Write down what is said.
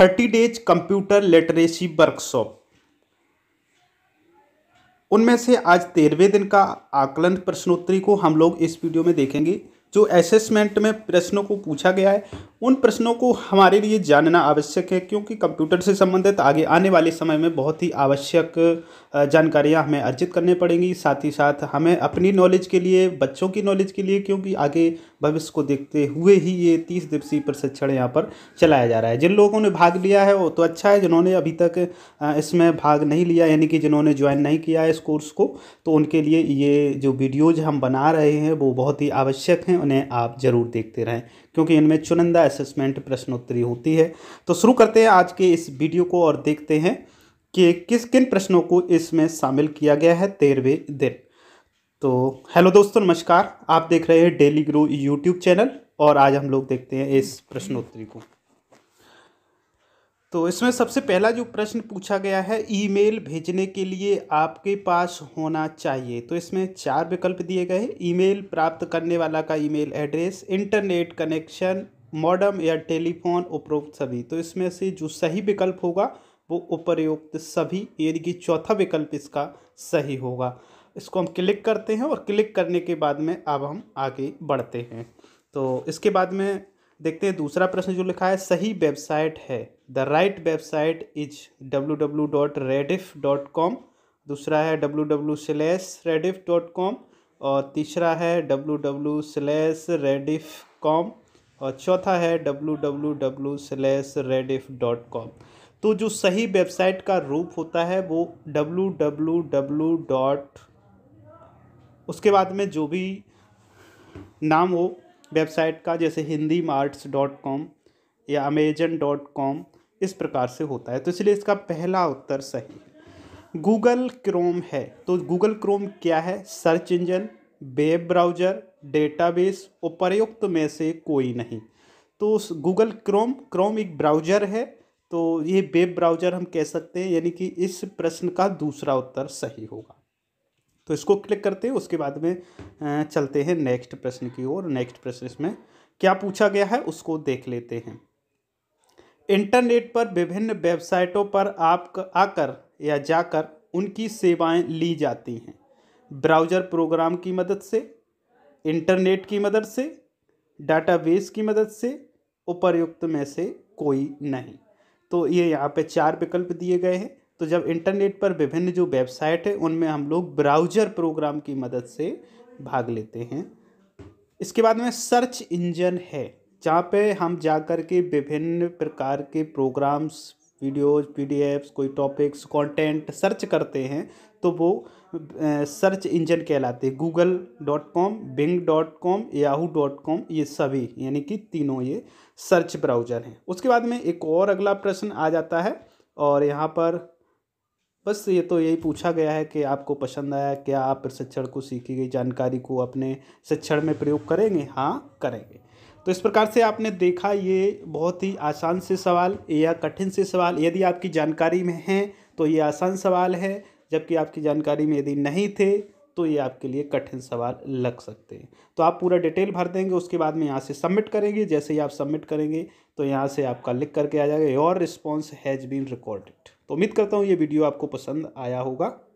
thirty days computer literacy workshop उनमें से आज तेरहवें दिन का आकलन प्रश्नोत्तरी को हम लोग इस वीडियो में देखेंगे जो असेसमेंट में प्रश्नों को पूछा गया है उन प्रश्नों को हमारे लिए जानना आवश्यक है क्योंकि कंप्यूटर से संबंधित आगे आने वाले समय में बहुत ही आवश्यक जानकारियां हमें अर्जित करने पड़ेंगी साथ ही साथ हमें अपनी नॉलेज के लिए बच्चों की नॉलेज के लिए क्योंकि आगे भविष्य को देखते हुए ही ये तीस दिवसीय प्रशिक्षण यहाँ पर चलाया जा रहा है जिन लोगों ने भाग लिया है वो तो अच्छा है जिन्होंने अभी तक इसमें भाग नहीं लिया यानी कि जिन्होंने ज्वाइन नहीं किया है इस कोर्स को तो उनके लिए ये जो वीडियोज़ हम बना रहे हैं वो बहुत ही आवश्यक हैं उन्हें आप ज़रूर देखते रहें क्योंकि इनमें चुनिंदा असेसमेंट प्रश्नोत्तरी होती है तो शुरू करते हैं आज के इस वीडियो को और देखते हैं कि किस किन प्रश्नों को इसमें शामिल किया गया है तेरहवें दिन तो हेलो दोस्तों नमस्कार आप देख रहे हैं डेली ग्रो यूट्यूब चैनल और आज हम लोग देखते हैं इस प्रश्नोत्तरी को तो इसमें सबसे पहला जो प्रश्न पूछा गया है ईमेल भेजने के लिए आपके पास होना चाहिए तो इसमें चार विकल्प दिए गए ईमेल प्राप्त करने वाला का email address internet connection modem या टेलीफोन उपरोक्त सभी तो इसमें से जो सही विकल्प होगा वो उपरोक्त सभी यानी कि चौथा विकल्प इसका सही होगा इसको हम क्लिक करते हैं और क्लिक करने के बाद में अब हम आगे बढ़ते हैं तो इसके बाद में देखते हैं दूसरा प्रश्न जो लिखा है सही वेबसाइट है the right website is W dot Rediff dot com दूसरा है W W Rediff dot com और तीसरा है डब्ल्यू रेडिफ कॉम और चौथा है डब्ल्यू रेडिफ डॉट कॉम तो जो सही वेबसाइट का रूप होता है वो डब्ल्यू डब्ल्यू डब्ल्यू डॉट उसके बाद में जो भी नाम हो वेबसाइट का जैसे हिंदी मार्ट्स डॉट कॉम या अमेजन डॉट कॉम इस प्रकार से होता है तो इसलिए इसका पहला उत्तर सही है गूगल क्रोम है तो गूगल क्रोम क्या है search engine web browser database उपर्युक्त में से कोई नहीं तो गूगल क्रोम क्रोम एक ब्राउजर है तो ये वेब ब्राउजर हम कह सकते हैं यानी कि इस प्रश्न का दूसरा उत्तर सही होगा तो इसको क्लिक करते हैं उसके बाद में चलते हैं नेक्स्ट प्रश्न की ओर नेक्स्ट प्रश्न इसमें क्या पूछा गया है उसको देख लेते हैं इंटरनेट पर विभिन्न वेबसाइटों पर आप आकर या जाकर उनकी सेवाएं ली जाती हैं ब्राउज़र प्रोग्राम की मदद से इंटरनेट की मदद से डाटाबेस की मदद से उपर्युक्त में से कोई नहीं तो ये यहाँ पे चार विकल्प दिए गए हैं तो जब इंटरनेट पर विभिन्न जो वेबसाइट है उनमें हम लोग ब्राउजर प्रोग्राम की मदद से भाग लेते हैं इसके बाद में सर्च इंजन है जहाँ पे हम जा कर के विभिन्न प्रकार के प्रोग्राम्स वीडियोज पीडीएफ्स कोई टॉपिक्स कंटेंट सर्च करते हैं तो वो सर्च इंजन कहलाते हैं Google dot com Bing dot com Yahoo dot com ये सभी यानी कि तीनों ये सर्च ब्राउजर हैं उसके बाद में एक और अगला प्रश्न आ जाता है और यहाँ पर बस ये तो यही पूछा गया है कि आपको पसंद आया क्या आप प्रशिक्षण को सीखी गई जानकारी को अपने शिक्षण में प्रयोग करेंगे हाँ करेंगे तो इस प्रकार से आपने देखा ये बहुत ही आसान से सवाल या कठिन से सवाल यदि आपकी जानकारी में हैं तो ये आसान सवाल है जबकि आपकी जानकारी में यदि नहीं थे तो ये आपके लिए कठिन सवाल लग सकते हैं तो आप पूरा डिटेल भर देंगे उसके बाद में यहाँ से सबमिट करेंगे जैसे ही आप सबमिट करेंगे तो यहाँ से आपका लिख करके आ जाएगा your response has been recorded तो उम्मीद करता हूँ ये वीडियो आपको पसंद आया होगा